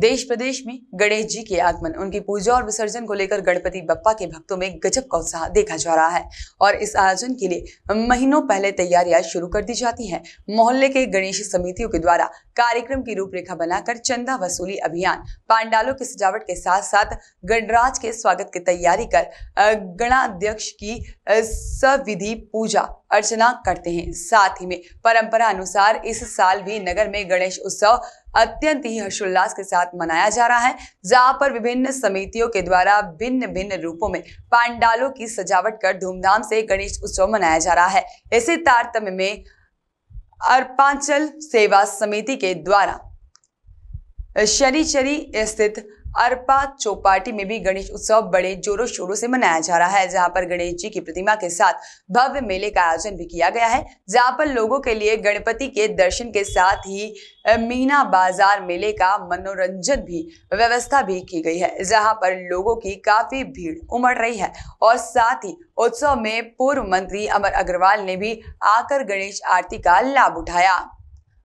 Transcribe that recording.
देश प्रदेश में गणेश जी के आगमन उनकी पूजा और विसर्जन को लेकर गणपति बप्पा के भक्तों में गजब का उत्साह देखा जा रहा है और इस आयोजन के लिए महीनों पहले तैयारियां शुरू कर दी जाती हैं मोहल्ले के गणेश समितियों के द्वारा कार्यक्रम की रूपरेखा बनाकर चंदा वसूली अभियान पांडालों की सजावट के साथ साथ गणराज के स्वागत की तैयारी कर गणाध्यक्ष की सविधि पूजा अर्चना करते हैं साथ ही में परंपरा अनुसार इस साल भी नगर में गणेश उत्सव अत्यंत ही हर्षोल्लास के साथ मनाया जा रहा है जहां पर विभिन्न समितियों के द्वारा भिन्न भिन्न रूपों में पांडालों की सजावट कर धूमधाम से गणेश उत्सव मनाया जा रहा है इसी तारतम्य में अर्पांचल सेवा समिति के द्वारा शनिचरी स्थित अरपा चौपाटी में भी गणेश उत्सव बड़े जोरों शोरों से मनाया जा रहा है जहां पर गणेश जी की प्रतिमा के साथ भव्य मेले का आयोजन भी किया गया है जहां पर लोगों के लिए गणपति के दर्शन के साथ ही मीना बाजार मेले का मनोरंजन भी व्यवस्था भी की गई है जहां पर लोगों की काफी भीड़ उमड़ रही है और साथ ही उत्सव में पूर्व मंत्री अमर अग्रवाल ने भी आकर गणेश आरती का लाभ उठाया